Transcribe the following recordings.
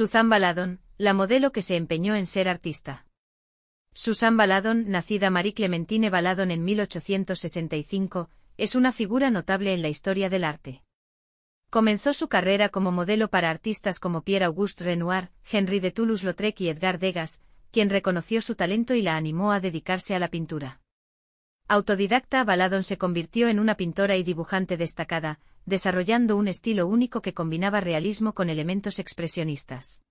Susan Baladon, la modelo que se empeñó en ser artista. Susan Baladon, nacida Marie Clementine Baladon en 1865, es una figura notable en la historia del arte. Comenzó su carrera como modelo para artistas como Pierre-Auguste Renoir, Henri de Toulouse-Lautrec y Edgar Degas, quien reconoció su talento y la animó a dedicarse a la pintura. Autodidacta Baladon se convirtió en una pintora y dibujante destacada, desarrollando un estilo único que combinaba realismo con elementos expresionistas.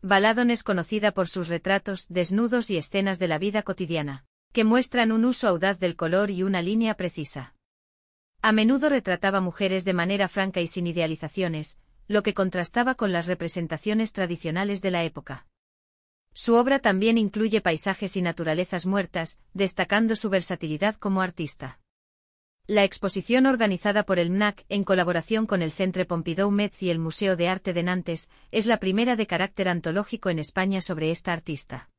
Baladon es conocida por sus retratos, desnudos y escenas de la vida cotidiana, que muestran un uso audaz del color y una línea precisa. A menudo retrataba mujeres de manera franca y sin idealizaciones, lo que contrastaba con las representaciones tradicionales de la época. Su obra también incluye paisajes y naturalezas muertas, destacando su versatilidad como artista. La exposición organizada por el MNAC en colaboración con el Centre Pompidou Metz y el Museo de Arte de Nantes es la primera de carácter antológico en España sobre esta artista.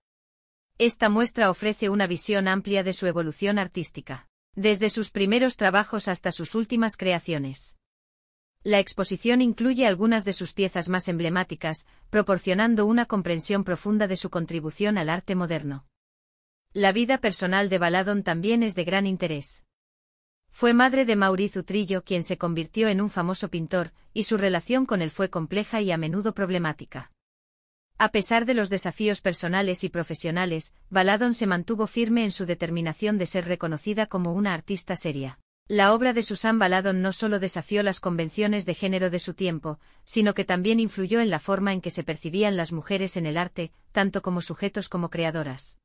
Esta muestra ofrece una visión amplia de su evolución artística, desde sus primeros trabajos hasta sus últimas creaciones. La exposición incluye algunas de sus piezas más emblemáticas, proporcionando una comprensión profunda de su contribución al arte moderno. La vida personal de Baladón también es de gran interés. Fue madre de Mauricio Utrillo quien se convirtió en un famoso pintor, y su relación con él fue compleja y a menudo problemática. A pesar de los desafíos personales y profesionales, Baladón se mantuvo firme en su determinación de ser reconocida como una artista seria. La obra de Susan Baladon no solo desafió las convenciones de género de su tiempo, sino que también influyó en la forma en que se percibían las mujeres en el arte, tanto como sujetos como creadoras.